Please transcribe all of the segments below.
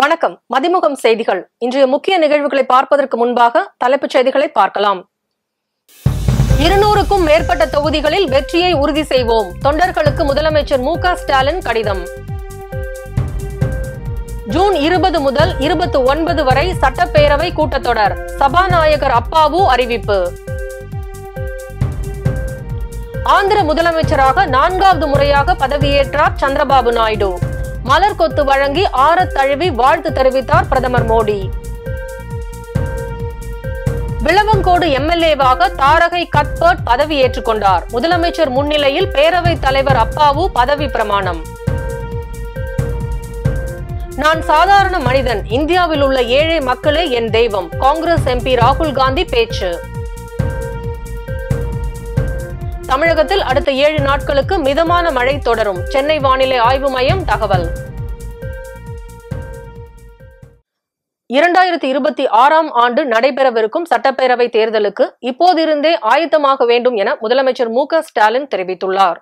வணக்கம் மதிமுகம் செய்திகள் இன்றைய முக்கிய நிகழ்வுகளை பார்ப்பதற்கு முன்பாக தலைப்புச் செய்திகளை பார்க்கலாம் இருநூறுக்கும் மேற்பட்ட தொகுதிகளில் வெற்றியை உறுதி செய்வோம் தொண்டர்களுக்கு முதலமைச்சர் மு ஸ்டாலின் கடிதம் ஜூன் இருபது முதல் இருபத்தி ஒன்பது வரை சட்டப்பேரவை கூட்டத்தொடர் சபாநாயகர் அப்பாவு அறிவிப்பு ஆந்திர முதலமைச்சராக நான்காவது முறையாக பதவியேற்றார் சந்திரபாபு நாயுடு மலர் கொத்து வழங்கி ஆரத் தழுவி வாழ்த்து தெரிவித்தார் பிரதமர் மோடி விளவங்கோடு எம்எல்ஏவாக தாரகை கத்பர்ட் பதவியேற்றுக் கொண்டார் முதலமைச்சர் முன்னிலையில் பேரவைத் தலைவர் அப்பாவு பதவி பிரமாணம் நான் சாதாரண மனிதன் இந்தியாவில் உள்ள ஏழை மக்களே என் தெய்வம் காங்கிரஸ் எம்பி ராகுல் காந்தி பேச்சு தமிழகத்தில் அடுத்த ஏழு நாட்களுக்கு மிதமான மழை தொடரும் சென்னை வானிலை ஆய்வு மையம் தகவல் இரண்டாயிரத்தி இருபத்தி ஆறாம் ஆண்டு நடைபெறவிருக்கும் சட்டப்பேரவை தேர்தலுக்கு இப்போதிருந்தே ஆயத்தமாக வேண்டும் என முதலமைச்சர் மு ஸ்டாலின் தெரிவித்துள்ளார்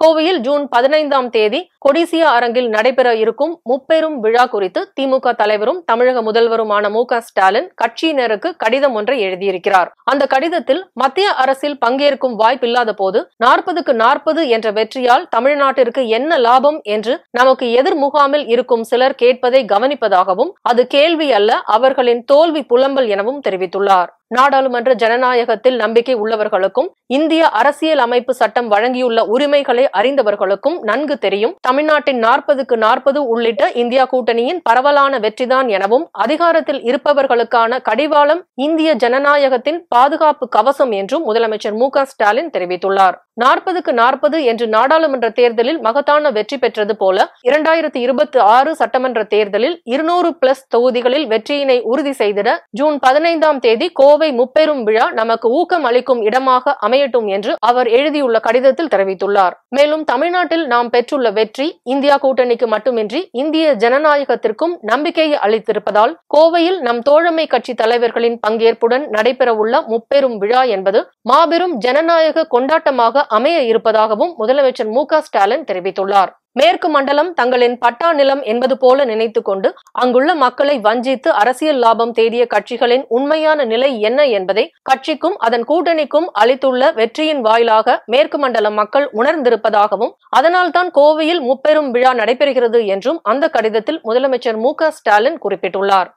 கோவையில் ஜூன் பதினைந்தாம் தேதி கொடிசியா அரங்கில் நடைபெற இருக்கும் முப்பெரும் விழா குறித்து திமுக தலைவரும் தமிழக முதல்வருமான மு ஸ்டாலின் கட்சியினருக்கு கடிதம் ஒன்றை எழுதியிருக்கிறார் அந்த கடிதத்தில் மத்திய அரசில் பங்கேற்கும் வாய்ப்பில்லாத போது நாற்பதுக்கு நாற்பது என்ற வெற்றியால் தமிழ்நாட்டிற்கு என்ன லாபம் என்று நமக்கு எதிர் முகாமில் இருக்கும் சிலர் கேட்பதை கவனிப்பதாகவும் அது கேள்வி அல்ல அவர்களின் தோல்வி புலம்பல் எனவும் தெரிவித்துள்ளார் நாடாளுமன்ற ஜனநாயகத்தில் நம்பிக்கை உள்ளவர்களுக்கும் இந்திய அரசியல் அமைப்பு சட்டம் வழங்கியுள்ள உரிமைகளை அறிந்தவர்களுக்கும் நன்கு தெரியும் தமிழ்நாட்டின் நாற்பதுக்கு நாற்பது உள்ளிட்ட இந்தியா கூட்டணியின் பரவலான வெற்றிதான் எனவும் அதிகாரத்தில் இருப்பவர்களுக்கான கடிவாளம் இந்திய ஜனநாயகத்தின் பாதுகாப்பு கவசம் என்றும் முதலமைச்சர் மு ஸ்டாலின் தெரிவித்துள்ளார் நாற்பதுக்கு நாற்பது என்று நாடாளுமன்ற தேர்தலில் மகத்தான வெற்றி பெற்றது போல இரண்டாயிரத்தி இருபத்தி ஆறு சட்டமன்ற தேர்தலில் இருநூறு பிளஸ் தொகுதிகளில் வெற்றியினை உறுதி செய்திட ஜூன் பதினைந்தாம் தேதி கோவை முப்பெரும் விழா நமக்கு ஊக்கம் அளிக்கும் இடமாக அமையட்டும் என்று அவர் எழுதியுள்ள கடிதத்தில் தெரிவித்துள்ளார் மேலும் தமிழ்நாட்டில் நாம் பெற்றுள்ள வெற்றி இந்தியா கூட்டணிக்கு மட்டுமின்றி இந்திய ஜனநாயகத்திற்கும் நம்பிக்கையை அளித்திருப்பதால் கோவையில் நம் தோழமை கட்சி தலைவர்களின் பங்கேற்புடன் நடைபெறவுள்ள முப்பெரும் விழா என்பது மாபெரும் ஜனநாயக கொண்டாட்டமாக அமைய இருப்பதாகவும் முதலமைச்சர் மு ஸ்டாலின் தெரிவித்துள்ளார் மேற்கு மண்டலம் தங்களின் பட்டா நிலம் என்பது போல நினைத்துக் கொண்டு அங்குள்ள மக்களை வஞ்சித்து அரசியல் லாபம் தேடிய கட்சிகளின் உண்மையான நிலை என்ன என்பதை கட்சிக்கும் அதன் கூட்டணிக்கும் அளித்துள்ள வெற்றியின் வாயிலாக மேற்கு மண்டல மக்கள் உணர்ந்திருப்பதாகவும் அதனால்தான் கோவையில் முப்பெரும் விழா நடைபெறுகிறது என்றும் அந்த கடிதத்தில் முதலமைச்சர் மு ஸ்டாலின் குறிப்பிட்டுள்ளார்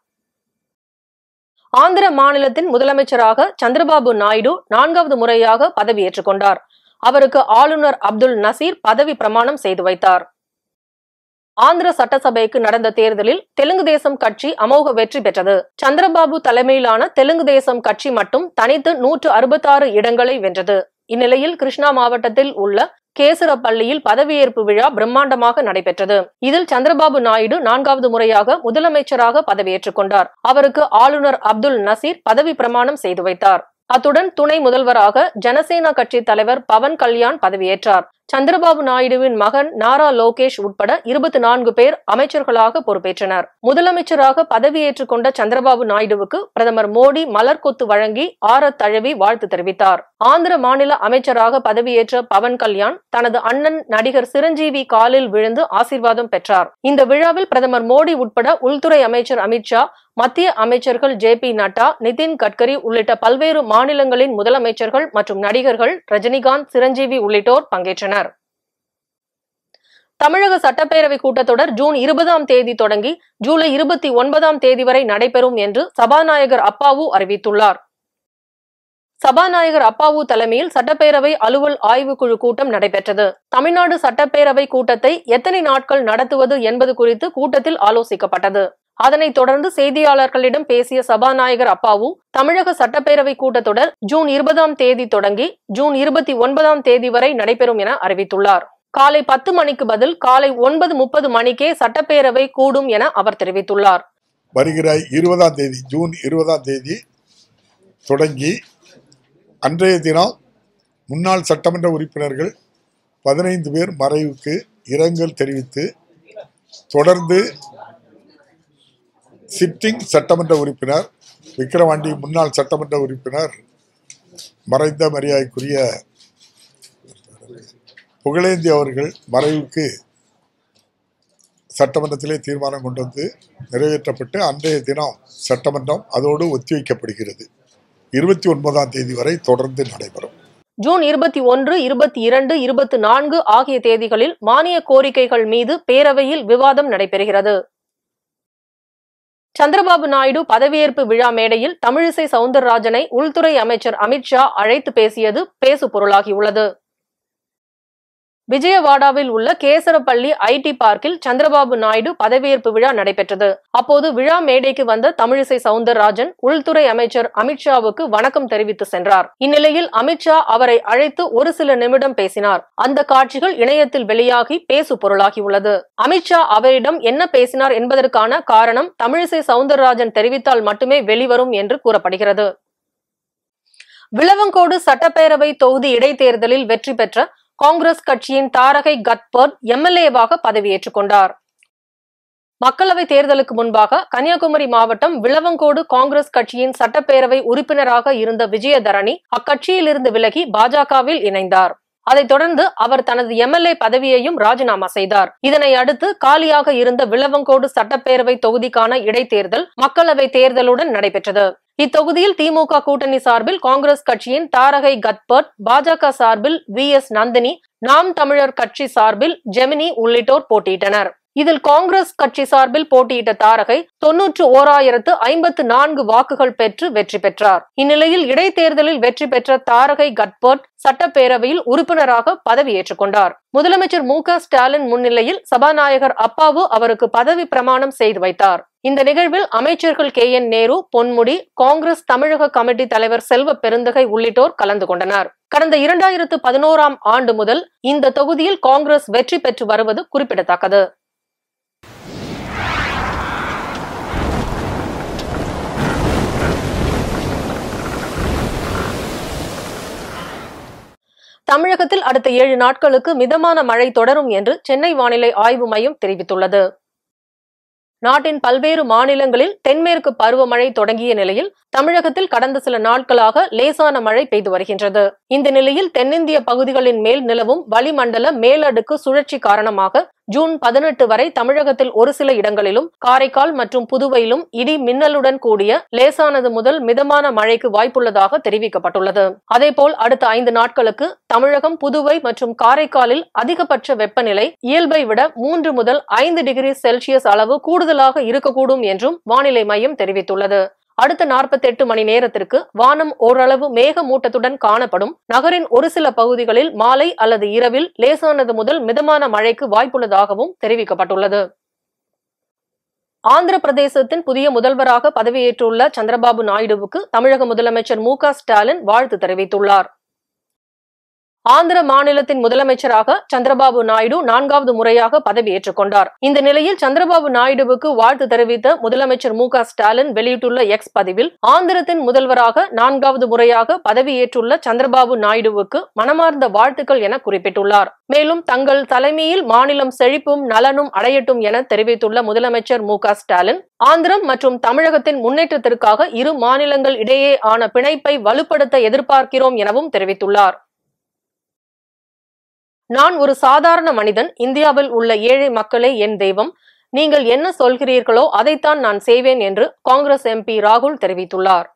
ஆந்திர மாநிலத்தின் முதலமைச்சராக சந்திரபாபு நாயுடு நான்காவது முறையாக பதவியேற்றுக் கொண்டார் அவருக்கு ஆளுநர் அப்துல் நசீர் பதவி பிரமாணம் செய்து வைத்தார் ஆந்திர சட்டசபைக்கு நடந்த தேர்தலில் தெலுங்கு தேசம் கட்சி அமோக வெற்றி பெற்றது சந்திரபாபு தலைமையிலான தெலுங்கு தேசம் கட்சி மட்டும் தனித்து நூற்று அறுபத்தாறு இடங்களை வென்றது இந்நிலையில் கிருஷ்ணா மாவட்டத்தில் உள்ள கேசரப்பள்ளியில் பதவியேற்பு விழா பிரம்மாண்டமாக நடைபெற்றது இதில் சந்திரபாபு நாயுடு நான்காவது முறையாக முதலமைச்சராக பதவியேற்றுக் கொண்டார் அவருக்கு ஆளுநர் அப்துல் நசீர் பதவி பிரமாணம் செய்து வைத்தார் அத்துடன் துணை முதல்வராக ஜனசேனா கட்சி தலைவர் பவன் கல்யாண் பதவியேற்றார் சந்திரபாபு நாயுடுவின் மகன் நாரா லோகேஷ் உட்பட இருபத்தி நான்கு பேர் அமைச்சர்களாக பொறுப்பேற்றனர் முதலமைச்சராக பதவியேற்றுக் கொண்ட சந்திரபாபு நாயுடுவுக்கு பிரதமர் மோடி மலர் கொத்து வழங்கி ஆற தழுவி வாழ்த்து தெரிவித்தார் ஆந்திர மாநில அமைச்சராக பதவியேற்ற பவன் கல்யாண் தனது அண்ணன் நடிகர் சிரஞ்சீவி காலில் விழுந்து ஆசீர்வாதம் பெற்றார் இந்த விழாவில் பிரதமர் மோடி உட்பட உள்துறை அமைச்சர் அமித்ஷா மத்திய அமைச்சர்கள் ஜே பி நட்டா நிதின் கட்கரி உள்ளிட்ட பல்வேறு மாநிலங்களின் முதலமைச்சர்கள் மற்றும் நடிகர்கள் ரஜினிகாந்த் சிரஞ்சீவி உள்ளிட்டோர் பங்கேற்றனர் தமிழக சட்டப்பேரவை கூட்டத்தொடர் ஜூன் இருபதாம் தேதி தொடங்கி ஜூலை இருபத்தி ஒன்பதாம் தேதி வரை நடைபெறும் என்று சபாநாயகர் அப்பாவு அறிவித்துள்ளார் சபாநாயகர் அப்பாவு தலைமையில் சட்டப்பேரவை அலுவல் ஆய்வுக்குழு கூட்டம் நடைபெற்றது தமிழ்நாடு சட்டப்பேரவை கூட்டத்தை எத்தனை நாட்கள் நடத்துவது என்பது குறித்து கூட்டத்தில் ஆலோசிக்கப்பட்டது அதனைத் தொடர்ந்து செய்தியாளர்களிடம் பேசிய சபாநாயகர் அப்பாவு தமிழக சட்டப்பேரவை கூட்டத்தொடர் ஜூன் இருபதாம் தேதி தொடங்கி ஜூன் இருபத்தி ஒன்பதாம் தேதி வரை நடைபெறும் என அறிவித்துள்ளார் காலை பத்து மணிக்கு பதில் காலை ஒன்பது முப்பது மணிக்கே சட்டப்பேரவை கூடும் என அவர் தெரிவித்துள்ளார் வருகிற இருபதாம் தேதி ஜூன் இருபதாம் தேதி தொடங்கி அன்றைய தினம் முன்னாள் சட்டமன்ற உறுப்பினர்கள் பதினைந்து பேர் மறைவுக்கு இரங்கல் தெரிவித்து தொடர்ந்து சிட்டிங் சட்டமன்ற உறுப்பினர் விக்கிரவாண்டி முன்னாள் சட்டமன்ற உறுப்பினர் மறைந்த மரியாதைக்குரிய புகழேந்தி அவர்கள் மறைவுக்கு சட்டமன்றத்திலே தீர்மானம் கொண்டு வந்து நிறைவேற்றப்பட்டு அன்றைய தினம் சட்டமன்றம் அதோடு ஒத்திவைக்கப்படுகிறது இருபத்தி ஒன்பதாம் தேதி வரை தொடர்ந்து நடைபெறும் ஜூன் இருபத்தி ஒன்று இருபத்தி இரண்டு இருபத்தி நான்கு ஆகிய தேதிகளில் மானிய கோரிக்கைகள் மீது பேரவையில் விவாதம் நடைபெறுகிறது சந்திரபாபு நாயுடு பதவியேற்பு விழா மேடையில் தமிழிசை சவுந்தரராஜனை உள்துறை அமைச்சர் அமித்ஷா அழைத்து பேசியது பேசு பொருளாகியுள்ளது விஜயவாடாவில் உள்ள கேசரப்பள்ளி ஐடி பார்க்கில் சந்திரபாபு நாயுடு பதவியேற்பு விழா நடைபெற்றது அப்போது விழா மேடைக்கு வந்த தமிழிசை சவுந்தரராஜன் உள்துறை அமைச்சர் அமித்ஷாவுக்கு வணக்கம் தெரிவித்து சென்றார் இந்நிலையில் அமித்ஷா அவரை அழைத்து ஒரு சில நிமிடம் பேசினார் அந்த காட்சிகள் இணையத்தில் வெளியாகி பேசு பொருளாகியுள்ளது அமித்ஷா அவரிடம் என்ன பேசினார் என்பதற்கான காரணம் தமிழிசை சவுந்தரராஜன் தெரிவித்தால் மட்டுமே வெளிவரும் என்று கூறப்படுகிறது விளவங்கோடு சட்டப்பேரவை தொகுதி இடைத்தேர்தலில் வெற்றி பெற்ற காங்கிரஸ் கட்சியின் தாரகை கத்பர்ட் எம்எல்ஏவாக பதவியேற்றுக் கொண்டார் மக்களவைத் தேர்தலுக்கு முன்பாக கன்னியாகுமரி மாவட்டம் விளவங்கோடு காங்கிரஸ் கட்சியின் சட்டப்பேரவை உறுப்பினராக இருந்த விஜயதரணி அக்கட்சியிலிருந்து விலகி பாஜகவில் இணைந்தார் அதைத் தொடர்ந்து அவர் தனது எம்எல்ஏ பதவியையும் ராஜினாமா செய்தார் இதனை அடுத்து காலியாக இருந்த விளவங்கோடு சட்டப்பேரவை தொகுதிக்கான இடைத்தேர்தல் மக்களவை தேர்தலுடன் நடைபெற்றது இத்தொகுதியில் திமுக கூட்டணி சார்பில் காங்கிரஸ் கட்சியின் தாரகை கத்பர்ட் பாஜக சார்பில் வி எஸ் நந்தினி நாம் தமிழர் கட்சி சார்பில் ஜெமினி உள்ளிட்டோர் போட்டியிட்டனர் இதில் காங்கிரஸ் கட்சி சார்பில் போட்டியிட்ட தாரகை தொன்னூற்று ஓராயிரத்து ஐம்பத்து நான்கு வாக்குகள் பெற்று வெற்றி பெற்றார் இந்நிலையில் இடைத்தேர்தலில் வெற்றி பெற்ற தாரகை கட்பர்ட் சட்டப்பேரவையில் உறுப்பினராக பதவியேற்றுக் கொண்டார் முதலமைச்சர் மு ஸ்டாலின் முன்னிலையில் சபாநாயகர் அப்பாவு அவருக்கு பதவி பிரமாணம் செய்து வைத்தார் இந்த நிகழ்வில் அமைச்சர்கள் கே என் நேரு பொன்முடி காங்கிரஸ் தமிழக கமிட்டி தலைவர் செல்வ பெருந்தகை உள்ளிட்டோர் கலந்து கொண்டனர் கடந்த இரண்டாயிரத்து பதினோராம் ஆண்டு முதல் இந்த தொகுதியில் காங்கிரஸ் வெற்றி பெற்று வருவது குறிப்பிடத்தக்கது தமிழகத்தில் அடுத்த ஏழு நாட்களுக்கு மிதமான மழை தொடரும் என்று சென்னை வானிலை ஆய்வு மையம் தெரிவித்துள்ளது நாட்டின் பல்வேறு மாநிலங்களில் தென்மேற்கு பருவமழை தொடங்கிய நிலையில் தமிழகத்தில் கடந்த சில நாட்களாக லேசான மழை பெய்து வருகின்றது இந்த நிலையில் தென்னிந்திய பகுதிகளின் மேல் நிலவும் வளிமண்டல மேலடுக்கு சுழற்சி காரணமாக ஜூன் பதினெட்டு வரை தமிழகத்தில் ஒரு சில இடங்களிலும் காரைக்கால் மற்றும் புதுவையிலும் இடி மின்னலுடன் கூடிய லேசானது முதல் மிதமான மழைக்கு வாய்ப்புள்ளதாக தெரிவிக்கப்பட்டுள்ளது அதேபோல் அடுத்த ஐந்து நாட்களுக்கு தமிழகம் புதுவை மற்றும் காரைக்காலில் அதிகபட்ச வெப்பநிலை இயல்பை விட மூன்று முதல் ஐந்து டிகிரி செல்சியஸ் அளவு கூடுதலாக இருக்கக்கூடும் என்றும் வானிலை மையம் தெரிவித்துள்ளது அடுத்த நாற்பத்தி எட்டு மணி நேரத்திற்கு வானம் ஓரளவு மேகமூட்டத்துடன் காணப்படும் நகரின் ஒரு சில பகுதிகளில் மாலை அல்லது இரவில் லேசானது முதல் மிதமான மழைக்கு வாய்ப்புள்ளதாகவும் தெரிவிக்கப்பட்டுள்ளது ஆந்திர பிரதேசத்தின் புதிய முதல்வராக பதவியேற்றுள்ள சந்திரபாபு நாயுடுவுக்கு தமிழக முதலமைச்சர் மு ஸ்டாலின் வாழ்த்து தெரிவித்துள்ளார் ஆந்திர மாநிலத்தின் முதலமைச்சராக சந்திரபாபு நாயுடு நான்காவது முறையாக பதவி கொண்டார் இந்த நிலையில் சந்திரபாபு நாயுடுவுக்கு வாழ்த்து தெரிவித்த முதலமைச்சர் மு ஸ்டாலின் வெளியிட்டுள்ள எக்ஸ் பதிவில் ஆந்திரத்தின் முதல்வராக நான்காவது முறையாக பதவியேற்றுள்ள சந்திரபாபு நாயுடுவுக்கு மனமார்ந்த வாழ்த்துக்கள் என குறிப்பிட்டுள்ளார் மேலும் தங்கள் தலைமையில் மாநிலம் செழிப்பும் நலனும் அடையட்டும் என தெரிவித்துள்ள முதலமைச்சர் மு ஸ்டாலின் ஆந்திரம் மற்றும் தமிழகத்தின் முன்னேற்றத்திற்காக இரு மாநிலங்கள் இடையே ஆன பிணைப்பை வலுப்படுத்த எதிர்பார்க்கிறோம் எனவும் தெரிவித்துள்ளார் நான் ஒரு சாதாரண மனிதன் இந்தியாவில் உள்ள ஏழை மக்களே என் தெய்வம் நீங்கள் என்ன சொல்கிறீர்களோ அதைத்தான் நான் செய்வேன் என்று காங்கிரஸ் எம்பி ராகுல் தெரிவித்துள்ளார்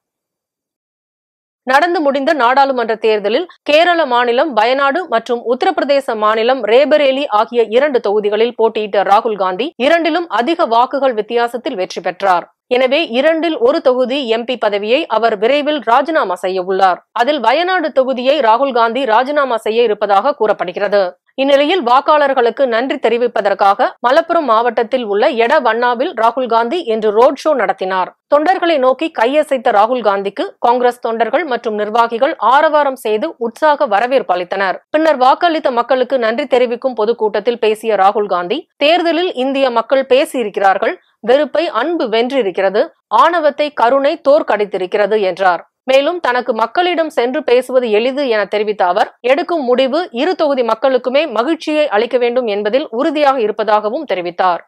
நடந்து முடிந்த நாடாளுமன்ற தேர்தலில் கேரள மாநிலம் வயநாடு மற்றும் உத்தரப்பிரதேச மாநிலம் ரேபரேலி ஆகிய இரண்டு தொகுதிகளில் போட்டியிட்ட ராகுல் காந்தி இரண்டிலும் அதிக வாக்குகள் வித்தியாசத்தில் வெற்றி பெற்றார் எனவே இரண்டில் ஒரு தொகுதி எம்பி பதவியை அவர் விரைவில் ராஜினாமா செய்ய உள்ளார் அதில் வயநாடு தொகுதியை ராகுல் காந்தி ராஜினாமா செய்ய இருப்பதாக கூறப்படுகிறது இந்நிலையில் வாக்காளர்களுக்கு நன்றி தெரிவிப்பதற்காக மலப்புரம் மாவட்டத்தில் உள்ள எட வண்ணாவில் ராகுல் காந்தி இன்று ரோட் ஷோ நடத்தினார் தொண்டர்களை நோக்கி கையசைத்த ராகுல் காந்திக்கு காங்கிரஸ் தொண்டர்கள் மற்றும் நிர்வாகிகள் ஆரவாரம் செய்து உற்சாக வரவேற்பு அளித்தனர் பின்னர் வாக்களித்த மக்களுக்கு நன்றி தெரிவிக்கும் பொதுக்கூட்டத்தில் பேசிய ராகுல் காந்தி தேர்தலில் இந்திய மக்கள் பேசியிருக்கிறார்கள் வெறுப்பை அன்பு வென்றிருக்கிறது ஆணவத்தை கருணை தோற்கடித்திருக்கிறது என்றார் மேலும் தனக்கு மக்களிடம் சென்று பேசுவது எளிது என தெரிவித்த அவர் எடுக்கும் முடிவு இரு தொகுதி மக்களுக்குமே மகிழ்ச்சியை அளிக்க வேண்டும் என்பதில் உறுதியாக இருப்பதாகவும் தெரிவித்தார்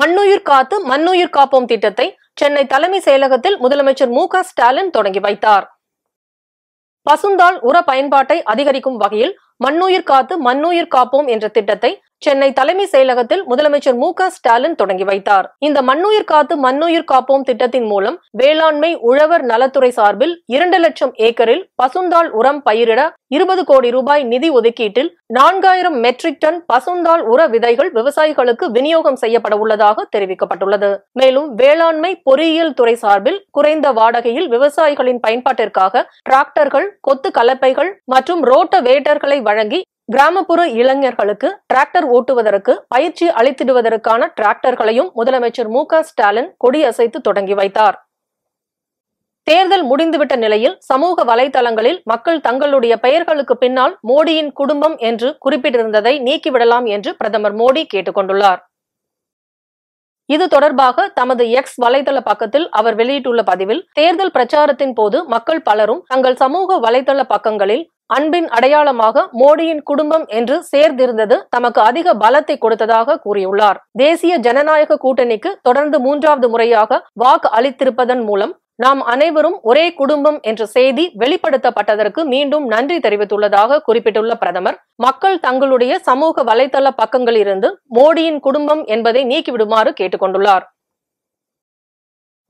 மண்ணுயிர் காத்து மண்ணுயிர் காப்போம் திட்டத்தை சென்னை தலைமை செயலகத்தில் முதலமைச்சர் மு ஸ்டாலின் தொடங்கி வைத்தார் பசுந்தாள் உர பயன்பாட்டை அதிகரிக்கும் வகையில் மண்ணுயிர் காத்து மண்ணுயிர் காப்போம் என்ற திட்டத்தை சென்னை தலைமை செயலகத்தில் முதலமைச்சர் மு ஸ்டாலின் தொடங்கி வைத்தார் இந்த மண்ணுயிர் காத்து மண்ணுயிர் காப்போம் திட்டத்தின் மூலம் வேளாண்மை உழவர் நலத்துறை சார்பில் இரண்டு லட்சம் ஏக்கரில் பசுந்தாள் உரம் பயிரிட இருபது கோடி ரூபாய் நிதி ஒதுக்கீட்டில் நான்காயிரம் மெட்ரிக் டன் பசுந்தாள் உர விதைகள் விவசாயிகளுக்கு விநியோகம் செய்யப்பட உள்ளதாக தெரிவிக்கப்பட்டுள்ளது மேலும் வேளாண்மை பொறியியல் துறை சார்பில் குறைந்த வாடகையில் விவசாயிகளின் பயன்பாட்டிற்காக டிராக்டர்கள் கொத்து கலப்பைகள் மற்றும் ரோட்ட வேட்டர்களை வழங்கி கிராமப்புற இளைஞர்களுக்கு டிராக்டர் ஓட்டுவதற்கு பயிற்சி அளித்திடுவதற்கான டிராக்டர்களையும் முதலமைச்சர் மு ஸ்டாலின் கொடியசைத்து தொடங்கி வைத்தார் தேர்தல் முடிந்துவிட்ட நிலையில் சமூக வலைதளங்களில் மக்கள் தங்களுடைய பெயர்களுக்கு பின்னால் மோடியின் குடும்பம் என்று குறிப்பிட்டிருந்ததை நீக்கிவிடலாம் என்று பிரதமர் மோடி கேட்டுக்கொண்டுள்ளார் இது தொடர்பாக தமது எக்ஸ் வலைதள பக்கத்தில் அவர் வெளியிட்டுள்ள பதிவில் தேர்தல் பிரச்சாரத்தின் போது மக்கள் பலரும் தங்கள் சமூக வலைதள பக்கங்களில் அன்பின் அடையாளமாக மோடியின் குடும்பம் என்று சேர்ந்திருந்தது தமக்கு அதிக பலத்தை கொடுத்ததாக கூறியுள்ளார் தேசிய ஜனநாயக கூட்டணிக்கு தொடர்ந்து மூன்றாவது முறையாக வாக்கு அளித்திருப்பதன் மூலம் நாம் அனைவரும் ஒரே குடும்பம் என்ற செய்தி வெளிப்படுத்தப்பட்டதற்கு மீண்டும் நன்றி தெரிவித்துள்ளதாக குறிப்பிட்டுள்ள பிரதமர் மக்கள் தங்களுடைய சமூக வலைதள பக்கங்களிலிருந்து மோடியின் குடும்பம் என்பதை நீக்கிவிடுமாறு கேட்டுக்கொண்டுள்ளார்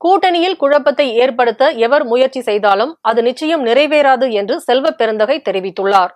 கூட்டணியில் குழப்பத்தை ஏற்படுத்த எவர் முயற்சி செய்தாலும் அது நிச்சயம் நிறைவேறாது என்று செல்வ பெருந்தகை தெரிவித்துள்ளார்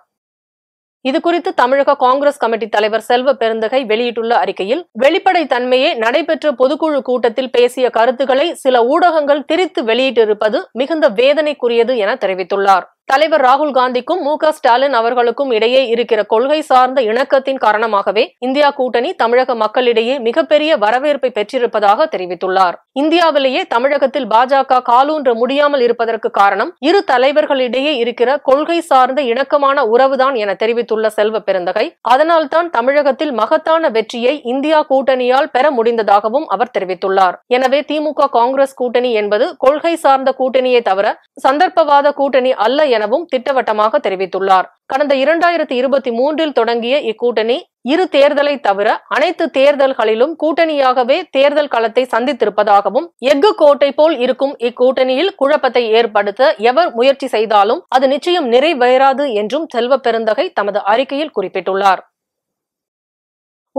இதுகுறித்து தமிழக காங்கிரஸ் கமிட்டி தலைவர் செல்வ பெருந்தகை வெளியிட்டுள்ள அறிக்கையில் வெளிப்படை தன்மையே நடைபெற்ற பொதுக்குழு கூட்டத்தில் பேசிய கருத்துக்களை சில ஊடகங்கள் திரித்து வெளியிட்டிருப்பது மிகுந்த வேதனைக்குரியது என தெரிவித்துள்ளார் தலைவர் ராகுல் காந்திக்கும் மு ஸ்டாலின் அவர்களுக்கும் இடையே இருக்கிற கொள்கை சார்ந்த இணக்கத்தின் காரணமாகவே இந்தியா கூட்டணி தமிழக மக்களிடையே மிகப்பெரிய வரவேற்பை பெற்றிருப்பதாக தெரிவித்துள்ளார் இந்தியாவிலேயே தமிழகத்தில் பாஜக காலூன்ற முடியாமல் இருப்பதற்கு காரணம் இரு தலைவர்களிடையே இருக்கிற கொள்கை சார்ந்த இணக்கமான உறவுதான் என தெரிவித்துள்ள செல்வ பெருந்தகை அதனால்தான் தமிழகத்தில் மகத்தான வெற்றியை இந்தியா கூட்டணியால் பெற முடிந்ததாகவும் அவர் தெரிவித்துள்ளார் எனவே திமுக காங்கிரஸ் கூட்டணி என்பது கொள்கை சார்ந்த கூட்டணியை தவிர சந்தர்ப்பவாத கூட்டணி அல்ல என எனவும் திட்டவட்டமாக தெரிவித்துள்ளார் கடந்த இரண்டாயிரத்தி இருபத்தி மூன்றில் தொடங்கிய இக்கூட்டணி இரு தேர்தலை தவிர அனைத்து தேர்தல்களிலும் கூட்டணியாகவே தேர்தல் களத்தை சந்தித்திருப்பதாகவும் எஃகு கோட்டை போல் இருக்கும் இக்கூட்டணியில் குழப்பத்தை ஏற்படுத்த எவர் முயற்சி செய்தாலும் அது நிச்சயம் நிறைவேறாது என்றும் செல்வ பெருந்தகை தமது அறிக்கையில் குறிப்பிட்டுள்ளார்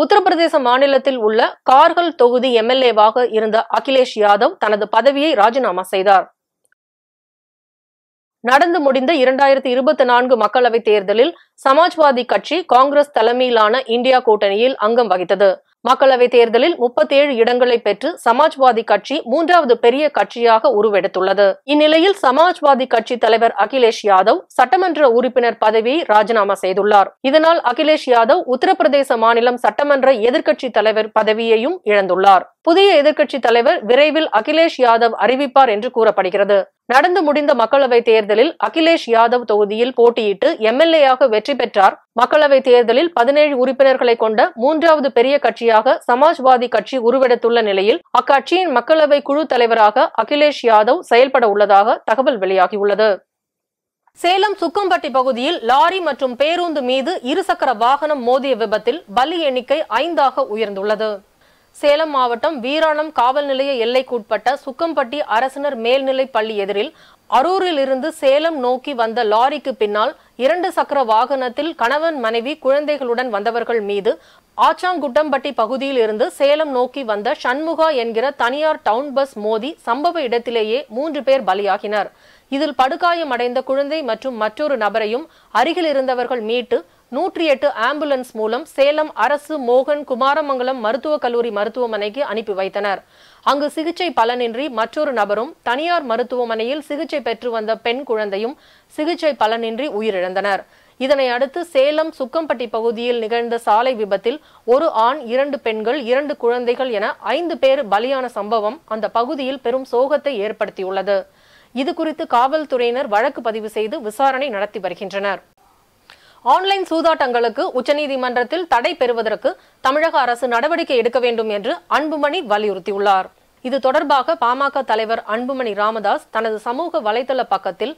உத்தரப்பிரதேச மாநிலத்தில் உள்ள கார்கள் தொகுதி எம்எல்ஏவாக இருந்த அகிலேஷ் யாதவ் தனது பதவியை ராஜினாமா செய்தார் நடந்து முடிந்த இரண்டாயிரத்தி இருபத்தி நான்கு மக்களவைத் தேர்தலில் சமாஜ்வாதி கட்சி காங்கிரஸ் தலைமையிலான இந்தியா கூட்டணியில் அங்கம் வகித்தது மக்களவைத் தேர்தலில் முப்பத்தி ஏழு இடங்களை பெற்று சமாஜ்வாதி கட்சி மூன்றாவது பெரிய கட்சியாக உருவெடுத்துள்ளது இந்நிலையில் சமாஜ்வாதி கட்சி தலைவர் அகிலேஷ் யாதவ் சட்டமன்ற உறுப்பினர் பதவியை ராஜினாமா செய்துள்ளார் இதனால் அகிலேஷ் யாதவ் உத்தரப்பிரதேச மாநிலம் சட்டமன்ற எதிர்க்கட்சி தலைவர் பதவியையும் இழந்துள்ளார் புதிய எதிர்க்கட்சி தலைவர் விரைவில் அகிலேஷ் யாதவ் அறிவிப்பார் என்று கூறப்படுகிறது நடந்து முடிந்த மக்களவை தேர்தலில் அகிலேஷ் யாதவ் தொகுதியில் போட்டியிட்டு எம்எல்ஏயாக வெற்றி பெற்றார் மக்களவை தேர்தலில் பதினேழு உறுப்பினர்களை கொண்ட மூன்றாவது பெரிய கட்சியாக சமாஜ்வாதி கட்சி உருவெடுத்துள்ள நிலையில் அக்கட்சியின் மக்களவை குழு தலைவராக அகிலேஷ் யாதவ் செயல்பட உள்ளதாக தகவல் வெளியாகியுள்ளது சேலம் சுக்கம்பட்டி பகுதியில் லாரி மற்றும் பேருந்து மீது இருசக்கர வாகனம் மோதிய விபத்தில் பலி எண்ணிக்கை ஐந்தாக உயர்ந்துள்ளது சேலம் மாவட்டம் வீராணம் காவல் நிலைய எல்லைக்குட்பட்ட சுக்கம்பட்டி அரசினர் மேல்நிலை பள்ளி எதிரில் அரூரில் இருந்து சேலம் நோக்கி வந்த லாரிக்கு பின்னால் இரண்டு சக்கர வாகனத்தில் கணவன் மனைவி குழந்தைகளுடன் வந்தவர்கள் மீது ஆச்சாங்குட்டம்பட்டி பகுதியில் இருந்து சேலம் நோக்கி வந்த சண்முகா என்கிற தனியார் டவுன் பஸ் மோதி சம்பவ இடத்திலேயே மூன்று பேர் பலியாகினர் இதில் படுகாயமடைந்த குழந்தை மற்றும் மற்றொரு நபரையும் அருகில் இருந்தவர்கள் மீட்டு நூற்றி எட்டு ஆம்புலன்ஸ் மூலம் சேலம் அரசு மோகன் குமாரமங்கலம் மருத்துவக் கல்லூரி மருத்துவமனைக்கு அனுப்பி வைத்தனர் அங்கு சிகிச்சை பலனின்றி மற்றொரு நபரும் தனியார் மருத்துவமனையில் சிகிச்சை பெற்று வந்த பெண் குழந்தையும் சிகிச்சை பலனின்றி உயிரிழந்தனர் இதனை அடுத்து சேலம் சுக்கம்பட்டி பகுதியில் நிகழ்ந்த சாலை விபத்தில் ஒரு ஆண் இரண்டு பெண்கள் இரண்டு குழந்தைகள் என ஐந்து பேர் பலியான சம்பவம் அந்த பகுதியில் பெரும் சோகத்தை ஏற்படுத்தியுள்ளது இது குறித்து காவல்துறையினர் வழக்கு பதிவு செய்து விசாரணை நடத்தி வருகின்றனர் ஆன்லைன் சூதாட்டங்களுக்கு உச்சநீதிமன்றத்தில் தடை பெறுவதற்கு தமிழக அரசு நடவடிக்கை எடுக்க வேண்டும் என்று அன்புமணி வலியுறுத்தியுள்ளார் இது தொடர்பாக பாமக தலைவர் அன்புமணி ராமதாஸ் தனது சமூக வலைதள பக்கத்தில்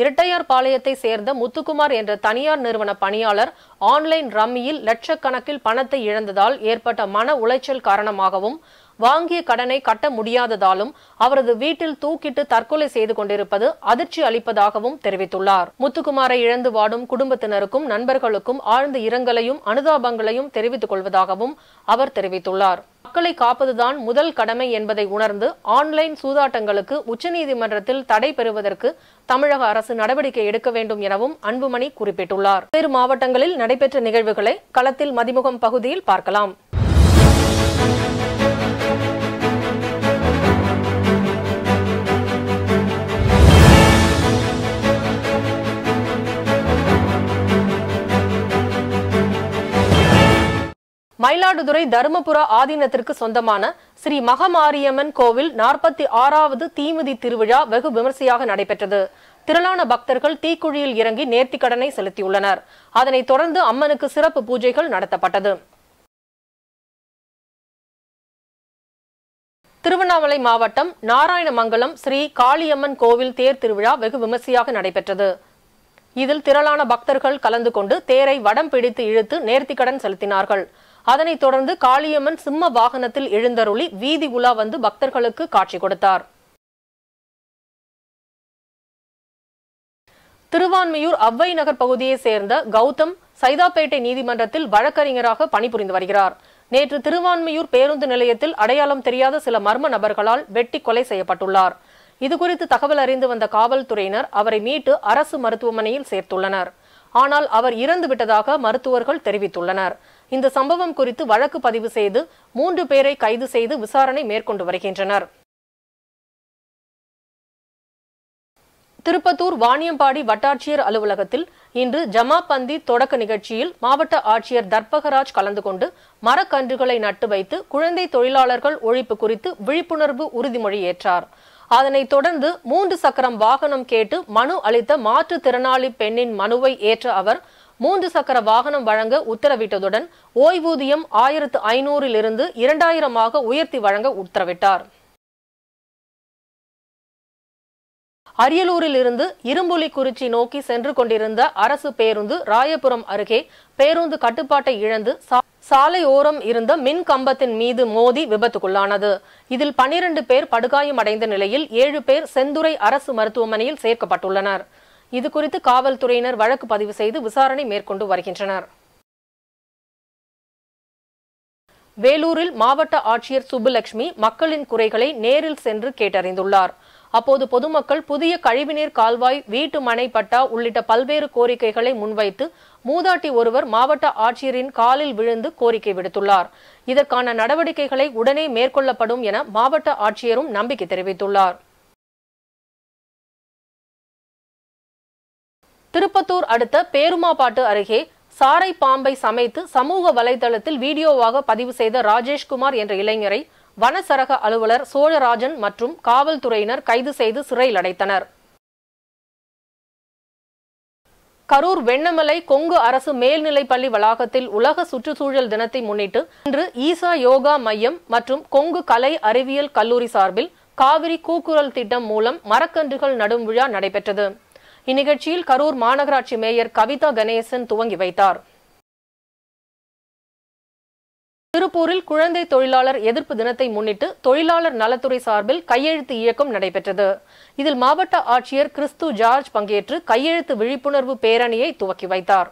இரட்டையார் பாளையத்தை சேர்ந்த முத்துக்குமார் என்ற தனியார் நிறுவன பணியாளர் ஆன்லைன் ரம்மியில் லட்சக்கணக்கில் பணத்தை இழந்ததால் ஏற்பட்ட மன உளைச்சல் காரணமாகவும் வாங்கிய கடனை கட்ட முடியாததாலும் அவரது வீட்டில் தூக்கிட்டு தற்கொலை செய்து கொண்டிருப்பது அதிர்ச்சி அளிப்பதாகவும் தெரிவித்துள்ளார் முத்துக்குமாரை இழந்து வாடும் குடும்பத்தினருக்கும் நண்பர்களுக்கும் ஆழ்ந்த இரங்கலையும் அனுதாபங்களையும் தெரிவித்துக் கொள்வதாகவும் அவர் தெரிவித்துள்ளார் மக்களை காப்பதுதான் முதல் கடமை என்பதை உணர்ந்து ஆன்லைன் சூதாட்டங்களுக்கு உச்சநீதிமன்றத்தில் தடை பெறுவதற்கு தமிழக அரசு நடவடிக்கை எடுக்க வேண்டும் எனவும் அன்புமணி குறிப்பிட்டுள்ளார் வேறு மாவட்டங்களில் நடைபெற்ற நிகழ்வுகளை களத்தில் மதிமுகம் பகுதியில் பார்க்கலாம் மயிலாடுதுறை தருமபுர ஆதீனத்திற்கு சொந்தமான ஸ்ரீ மகமாரியம்மன் கோவில் நாற்பத்தி ஆறாவது தீமிதி திருவிழா வெகு விமர்சையாக நடைபெற்றது திரளான பக்தர்கள் தீக்குழியில் இறங்கி நேர்த்திக்கடனை செலுத்தியுள்ளனர் அதனைத் தொடர்ந்து அம்மனுக்கு சிறப்பு பூஜைகள் நடத்தப்பட்டது திருவண்ணாமலை மாவட்டம் நாராயணமங்கலம் ஸ்ரீ காளியம்மன் கோவில் தேர் திருவிழா வெகு விமர்சையாக நடைபெற்றது இதில் திரளான பக்தர்கள் கலந்து கொண்டு தேரை வடம் பிடித்து இழுத்து நேர்த்திக்கடன் செலுத்தினார்கள் அதனைத் தொடர்ந்து காளியம்மன் சிம்ம வாகனத்தில் எழுந்தருளி வீதி உலா வந்து பக்தர்களுக்கு காட்சி கொடுத்தார் திருவான்மையூர் அவ்வை நகர் பகுதியைச் சேர்ந்த கௌதம் சைதாப்பேட்டை நீதிமன்றத்தில் வழக்கறிஞராக பணிபுரிந்து வருகிறார் நேற்று திருவான்மையூர் பேருந்து நிலையத்தில் அடையாளம் தெரியாத சில மர்ம நபர்களால் வெட்டி கொலை செய்யப்பட்டுள்ளார் இதுகுறித்து தகவல் அறிந்து வந்த காவல்துறையினர் அவரை மீட்டு அரசு மருத்துவமனையில் சேர்த்துள்ளனர் ஆனால் அவர் இறந்து விட்டதாக மருத்துவர்கள் தெரிவித்துள்ளனர் இந்த சம்பவம் குறித்து வழக்கு பதிவு செய்து மூன்று பேரை கைது செய்து விசாரணை மேற்கொண்டு வருகின்றனர் திருப்பத்தூர் வாணியம்பாடி வட்டாட்சியர் அலுவலகத்தில் இன்று ஜமாபந்தி தொடக்க நிகழ்ச்சியில் மாவட்ட ஆட்சியர் தர்பகராஜ் கலந்து கொண்டு மரக்கன்றுகளை நட்டு வைத்து குழந்தை தொழிலாளர்கள் ஒழிப்பு குறித்து விழிப்புணர்வு உறுதிமொழி ஏற்றார் அதனைத் தொடர்ந்து மூன்று சக்கரம் வாகனம் கேட்டு மனு அளித்த மாற்றுத்திறனாளி பெண்ணின் மனுவை ஏற்ற அவர் மூன்று சக்கர வாகனம் வழங்க உத்தரவிட்டதுடன் ஓய்வூதியம் ஆயிரத்து ஐநூறிலிருந்து இரண்டாயிரமாக உயர்த்தி வழங்க உத்தரவிட்டார் அரியலூரில் இருந்து இரும்புலிக்குறிச்சி நோக்கி சென்று கொண்டிருந்த அரசு பேருந்து ராயபுரம் அருகே பேருந்து கட்டுப்பாட்டை இழந்து சாலையோரம் இருந்த மின் கம்பத்தின் மீது மோதி விபத்துக்குள்ளானது இதில் பனிரண்டு பேர் படுகாயமடைந்த நிலையில் ஏழு பேர் செந்துறை அரசு மருத்துவமனையில் சேர்க்கப்பட்டுள்ளனர் இதுகுறித்து காவல்துறையினர் வழக்கு பதிவு செய்து விசாரணை மேற்கொண்டு வருகின்றனர் வேலூரில் மாவட்ட ஆட்சியர் சுப்புலட்சுமி மக்களின் குறைகளை நேரில் சென்று கேட்டறிந்துள்ளார் அப்போது பொதுமக்கள் புதிய கழிவுநீர் கால்வாய் வீட்டு மனை பட்டா உள்ளிட்ட பல்வேறு கோரிக்கைகளை முன்வைத்து மூதாட்டி ஒருவர் மாவட்ட ஆட்சியரின் காலில் விழுந்து கோரிக்கை விடுத்துள்ளார் இதற்கான நடவடிக்கைகளை உடனே மேற்கொள்ளப்படும் என மாவட்ட ஆட்சியரும் நம்பிக்கை தெரிவித்துள்ளார் திருப்பத்தூர் அடுத்த பேருமாபாட்டு அருகே சாரை பாம்பை சமைத்து சமூக வலைதளத்தில் வீடியோவாக பதிவு செய்த ராஜேஷ்குமார் என்ற இளைஞரை வனசரக அலுவலர் சோழராஜன் மற்றும் காவல்துறையினர் கைது செய்து சிறையில் அடைத்தனர் கரூர் வெண்ணமலை கொங்கு அரசு மேல்நிலைப்பள்ளி வளாகத்தில் உலக சுற்றுச்சூழல் தினத்தை முன்னிட்டு இன்று ஈசா யோகா மையம் மற்றும் கொங்கு கலை அறிவியல் கல்லூரி சார்பில் காவிரி கூக்குரல் திட்டம் மூலம் மரக்கன்றுகள் நடும் விழா நடைபெற்றது இந்நிகழ்ச்சியில் கரூர் மாநகராட்சி மேயர் கவிதா கணேசன் துவங்கி வைத்தார் திருப்பூரில் குழந்தை தொழிலாளர் எதிர்ப்பு தினத்தை முன்னிட்டு தொழிலாளர் நலத்துறை சார்பில் கையெழுத்து இயக்கம் நடைபெற்றது இதில் மாவட்ட ஆட்சியர் கிறிஸ்து ஜார்ஜ் பங்கேற்று கையெழுத்து விழிப்புணர்வு பேரணியை துவக்கி வைத்தார்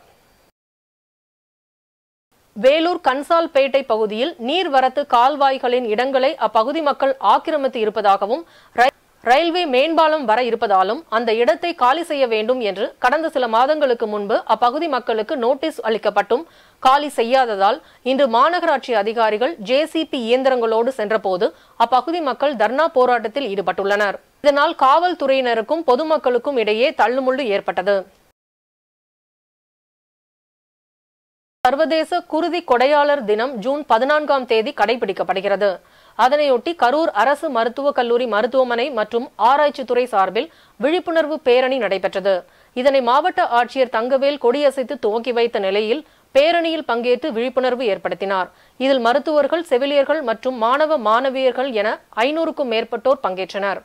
வேலூர் கன்சால்பேட்டை பகுதியில் நீர்வரத்து கால்வாய்களின் இடங்களை அப்பகுதி மக்கள் ஆக்கிரமித்து இருப்பதாகவும் ரயில்வே மேம்பாலம் வர இருப்பதாலும் அந்த இடத்தை காலி செய்ய வேண்டும் என்று கடந்த சில மாதங்களுக்கு முன்பு அப்பகுதி மக்களுக்கு நோட்டீஸ் அளிக்கப்பட்டும் காலி செய்யாததால் இன்று மாநகராட்சி அதிகாரிகள் ஜேசிபி இயந்திரங்களோடு சென்றபோது அப்பகுதி மக்கள் தர்ணா போராட்டத்தில் ஈடுபட்டுள்ளனர் இதனால் காவல்துறையினருக்கும் பொதுமக்களுக்கும் இடையே தள்ளுமுள்ளு ஏற்பட்டது சர்வதேச குருதி கொடையாளர் தினம் ஜூன் பதினான்காம் தேதி கடைபிடிக்கப்படுகிறது அதனையொட்டி கரூர் அரசு மருத்துவக் கல்லூரி மருத்துவமனை மற்றும் ஆராய்ச்சித்துறை சார்பில் விழிப்புணர்வு பேரணி நடைபெற்றது இதனை மாவட்ட ஆட்சியர் தங்கவேல் கொடியசைத்து துவக்கி வைத்த நிலையில் பேரணியில் பங்கேற்று விழிப்புணர்வு ஏற்படுத்தினார் இதில் மருத்துவர்கள் செவிலியர்கள் மற்றும் மாணவ மாணவியர்கள் என ஐநூறுக்கும் மேற்பட்டோர் பங்கேற்றனர்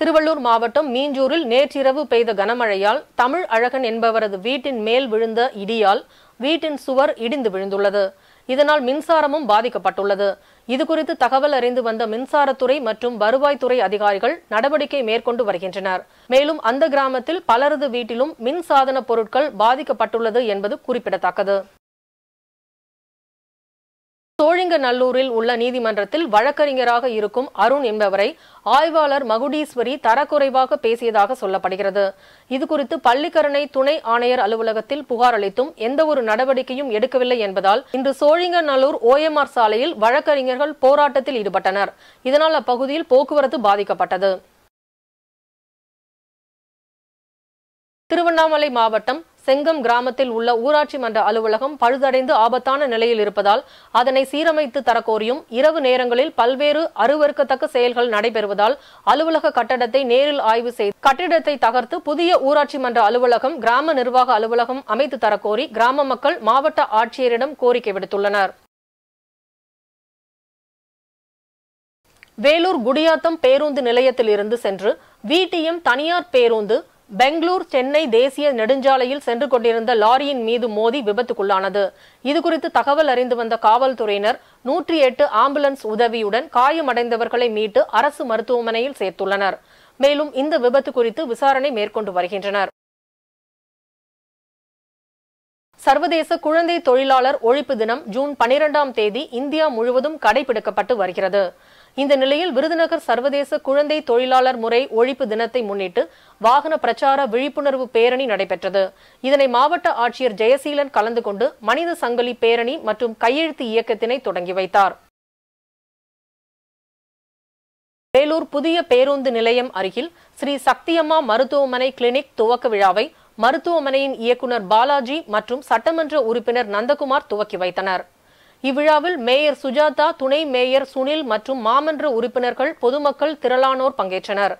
திருவள்ளூர் மாவட்டம் மீஞ்சூரில் நேற்றிரவு பெய்த கனமழையால் தமிழ் அழகன் என்பவரது வீட்டின் மேல் விழுந்த இடியால் வீட்டின் சுவர் இடிந்து விழுந்துள்ளது இதனால் மின்சாரமும் பாதிக்கப்பட்டுள்ளது இதுகுறித்து தகவல் அறிந்து வந்த மின்சாரத்துறை மற்றும் வருவாய்த்துறை அதிகாரிகள் நடவடிக்கை மேற்கொண்டு வருகின்றனர் மேலும் அந்த கிராமத்தில் பலரது வீட்டிலும் மின்சாதன பொருட்கள் பாதிக்கப்பட்டுள்ளது என்பது குறிப்பிடத்தக்கது சோழிங்கநல்லூரில் உள்ள நீதிமன்றத்தில் வழக்கறிஞராக இருக்கும் அருண் என்பவரை ஆய்வாளர் மகுடீஸ்வரி தரக்குறைவாக பேசியதாக சொல்லப்படுகிறது இதுகுறித்து பள்ளிக்கரணை துணை ஆணையர் அலுவலகத்தில் புகார் அளித்தும் எந்தவொரு நடவடிக்கையும் எடுக்கவில்லை என்பதால் இன்று சோழிங்கநல்லூர் ஓஎம்ஆர் சாலையில் வழக்கறிஞர்கள் போராட்டத்தில் ஈடுபட்டனர் இதனால் அப்பகுதியில் போக்குவரத்து பாதிக்கப்பட்டது திருவண்ணாமலை மாவட்டம் செங்கம் கிராமத்தில் உள்ள ஊராட்சி மன்ற அலுவலகம் பழுதடைந்து ஆபத்தான நிலையில் இருப்பதால் அதனை சீரமைத்து தரக்கோரியும் இரவு நேரங்களில் பல்வேறு அருவறுக்கத்தக்க செயல்கள் நடைபெறுவதால் அலுவலக கட்டடத்தை நேரில் ஆய்வு செய்து கட்டிடத்தை தகர்த்து புதிய ஊராட்சி மன்ற அலுவலகம் கிராம நிர்வாக அலுவலகம் அமைத்து தரக்கோரி கிராம மக்கள் மாவட்ட ஆட்சியரிடம் கோரிக்கை விடுத்துள்ளனர் வேலூர் குடியாத்தம் பேருந்து நிலையத்தில் இருந்து சென்று விடிஎம் தனியார் பேருந்து பெங்களூர் சென்னை தேசிய நெடுஞ்சாலையில் சென்று கொண்டிருந்த லாரியின் மீது மோதி விபத்துக்குள்ளானது இதுகுறித்து தகவல் அறிந்து வந்த காவல்துறையினர் நூற்றி எட்டு ஆம்புலன்ஸ் உதவியுடன் காயமடைந்தவர்களை மீட்டு அரசு மருத்துவமனையில் சேர்த்துள்ளனர் மேலும் இந்த விபத்து குறித்து விசாரணை மேற்கொண்டு வருகின்றனர் சர்வதேச குழந்தை தொழிலாளர் ஒழிப்பு தினம் ஜூன் பனிரெண்டாம் தேதி இந்தியா முழுவதும் கடைபிடிக்கப்பட்டு வருகிறது இந்த நிலையில் விருதுநகர் சர்வதேச குழந்தை தொழிலாளர் முறை ஒழிப்பு தினத்தை முன்னிட்டு வாகன பிரச்சார விழிப்புணர்வு பேரணி நடைபெற்றது இதனை மாவட்ட ஆட்சியர் ஜெயசீலன் கலந்து கொண்டு மனித சங்கிலி பேரணி மற்றும் கையெழுத்து இயக்கத்தினை தொடங்கி வைத்தார் வேலூர் புதிய பேருந்து நிலையம் அருகில் ஸ்ரீ சக்தியம்மா மருத்துவமனை கிளினிக் துவக்க விழாவை மருத்துவமனையின் இயக்குநர் பாலாஜி மற்றும் சட்டமன்ற உறுப்பினர் நந்தகுமார் துவக்கி வைத்தனர் இவ்விழாவில் மேயர் சுஜாதா துணை மேயர் சுனில் மற்றும் மாமன்ற உறுப்பினர்கள் பொதுமக்கள் திரளானோர் பங்கேற்றனர்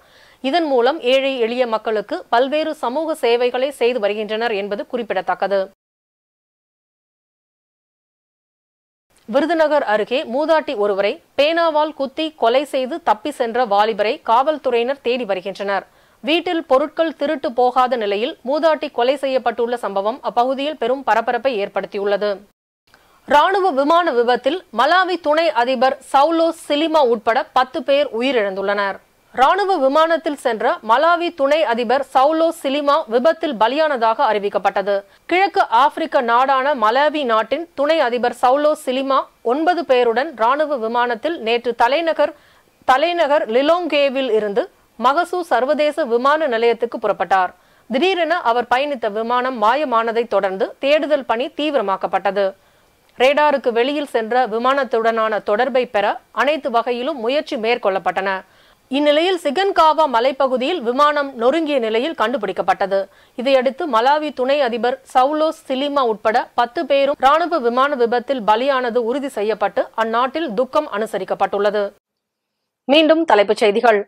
இதன் மூலம் ஏழை எளிய மக்களுக்கு பல்வேறு சமூக சேவைகளை செய்து வருகின்றனர் என்பது குறிப்பிடத்தக்கது விருதுநகர் அருகே மூதாட்டி ஒருவரை பேனாவால் குத்தி கொலை செய்து தப்பி சென்ற வாலிபரை காவல்துறையினர் தேடி வருகின்றனர் வீட்டில் பொருட்கள் திருட்டு போகாத நிலையில் மூதாட்டி கொலை செய்யப்பட்டுள்ள சம்பவம் அப்பகுதியில் பெரும் பரபரப்பை ஏற்படுத்தியுள்ளது ராணுவ விமான விபத்தில் மலாவி துணை அதிபர் சவுலோ சிலிமா உட்பட பத்து பேர் உயிரிழந்துள்ளனர் ராணுவ விமானத்தில் சென்ற மலாவி துணை அதிபர் சவுலோ சிலிமா விபத்தில் பலியானதாக அறிவிக்கப்பட்டது கிழக்கு ஆப்பிரிக்க நாடான மலாவி நாட்டின் துணை அதிபர் சவுலோ சிலிமா ஒன்பது பேருடன் ராணுவ விமானத்தில் நேற்று தலைநகர் தலைநகர் லிலோங்கேவில் இருந்து மகசூ சர்வதேச விமான நிலையத்துக்கு புறப்பட்டார் திடீரென அவர் பயணித்த விமானம் மாயமானதை தொடர்ந்து தேடுதல் பணி தீவிரமாக்கப்பட்டது ரேடாருக்கு வெளியில் சென்ற விமானத்துடனான தொடர்பை பெற அனைத்து வகையிலும் முயற்சி மேற்கொள்ளப்பட்டன இந்நிலையில் சிகன்காவா மலைப்பகுதியில் விமானம் நொறுங்கிய நிலையில் கண்டுபிடிக்கப்பட்டது இதையடுத்து மலாவி துணை அதிபர் சவுலோ சிலிமா உட்பட பத்து பேரும் ராணுவ விமான விபத்தில் பலியானது உறுதி செய்யப்பட்டு அந்நாட்டில் துக்கம் அனுசரிக்கப்பட்டுள்ளது மீண்டும் தலைப்புச் செய்திகள்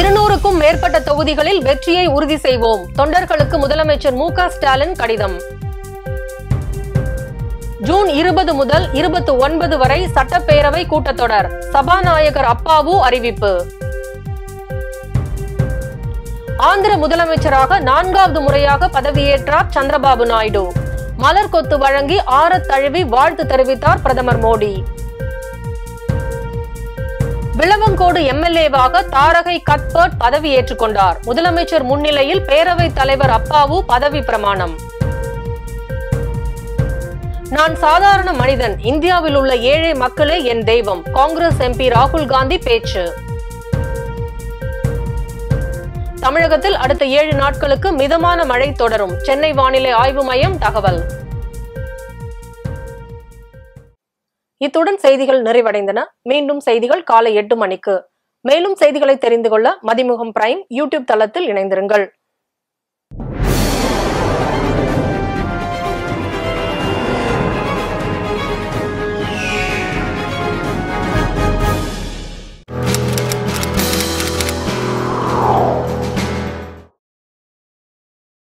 இருநூறுக்கும் மேற்பட்ட தொகுதிகளில் வெற்றியை உறுதி செய்வோம் தொண்டர்களுக்கு முதலமைச்சர் மு ஸ்டாலின் கடிதம் ஜூன் இருபது முதல் இருபத்தி ஒன்பது வரை சட்டப்பேரவை கூட்டத்தொடர் சபாநாயகர் அப்பாவு அறிவிப்பு ஆந்திர முதலமைச்சராக நான்காவது முறையாக பதவியேற்றார் சந்திரபாபு நாயுடு மலர் கொத்து வழங்கி ஆற தழுவி வாழ்த்து தெரிவித்தார் பிரதமர் மோடி விளவங்கோடு எம்எல்ஏவாக தாரகை கத்பர்ட் பதவியேற்றுக் கொண்டார் முதலமைச்சர் முன்னிலையில் பேரவைத் தலைவர் அப்பாவு பதவி பிரமாணம் நான் சாதாரண மனிதன் இந்தியாவில் உள்ள ஏழை மக்களே என் தெய்வம் காங்கிரஸ் எம்பி ராகுல் காந்தி பேச்சு தமிழகத்தில் அடுத்த ஏழு நாட்களுக்கு மிதமான மழை தொடரும் சென்னை வானிலை ஆய்வு மையம் தகவல் இத்துடன் செய்திகள் நிறைவடைந்தன மீண்டும் செய்திகள் காலை எட்டு மணிக்கு மேலும் செய்திகளை தெரிந்து கொள்ள மதிமுகம் பிரைம் யூடியூப் தளத்தில் இணைந்திருங்கள்